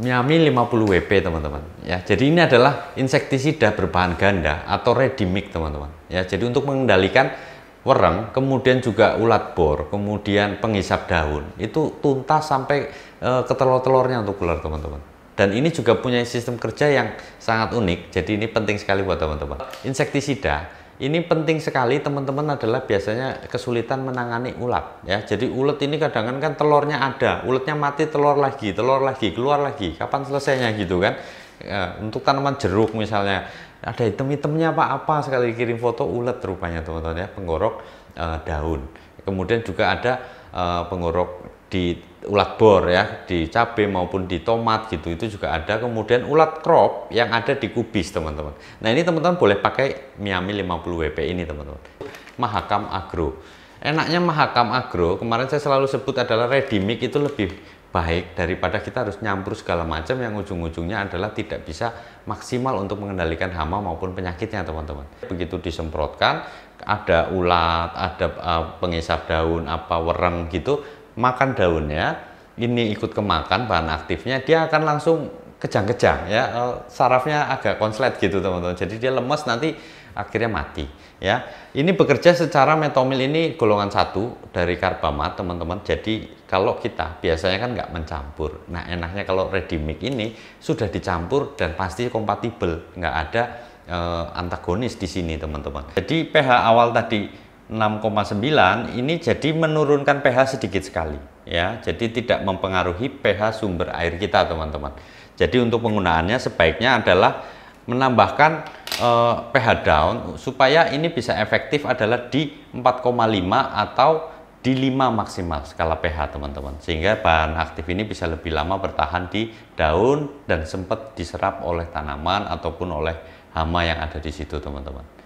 Miami 50 WP teman-teman ya jadi ini adalah insektisida berbahan ganda atau ready teman-teman ya jadi untuk mengendalikan wereng kemudian juga ulat bor kemudian pengisap daun itu tuntas sampai e, ke telur-telurnya untuk ular teman-teman dan ini juga punya sistem kerja yang sangat unik jadi ini penting sekali buat teman-teman insektisida ini penting sekali teman-teman adalah biasanya kesulitan menangani ulat ya. Jadi ulat ini kadang-kadang kan telurnya ada, ulatnya mati telur lagi, telur lagi, keluar lagi. Kapan selesainya gitu kan? e, untuk tanaman jeruk misalnya ada item-itemnya apa apa sekali kirim foto ulat rupanya teman-teman ya penggorok e, daun. Kemudian juga ada Eh, pengorok di ulat bor ya di cabe maupun di tomat gitu itu juga ada kemudian ulat crop yang ada di kubis teman-teman nah ini teman-teman boleh pakai Miami 50 WP ini teman-teman Mahakam Agro enaknya Mahakam Agro kemarin saya selalu sebut adalah ready mix itu lebih baik daripada kita harus nyampur segala macam yang ujung-ujungnya adalah tidak bisa maksimal untuk mengendalikan hama maupun penyakitnya teman-teman begitu disemprotkan ada ulat ada uh, pengisap daun apa wereng gitu makan daunnya ini ikut kemakan bahan aktifnya dia akan langsung kejang-kejang ya eh, sarafnya agak konslet gitu teman-teman jadi dia lemes nanti akhirnya mati ya ini bekerja secara metomil ini golongan satu dari karbamat teman-teman jadi kalau kita biasanya kan nggak mencampur nah enaknya kalau redimic ini sudah dicampur dan pasti kompatibel nggak ada e, antagonis di sini teman-teman jadi pH awal tadi 6,9 ini jadi menurunkan pH sedikit sekali ya jadi tidak mempengaruhi pH sumber air kita teman-teman jadi untuk penggunaannya sebaiknya adalah menambahkan uh, pH down supaya ini bisa efektif adalah di 4,5 atau di 5 maksimal skala pH teman-teman sehingga bahan aktif ini bisa lebih lama bertahan di daun dan sempat diserap oleh tanaman ataupun oleh hama yang ada di situ teman-teman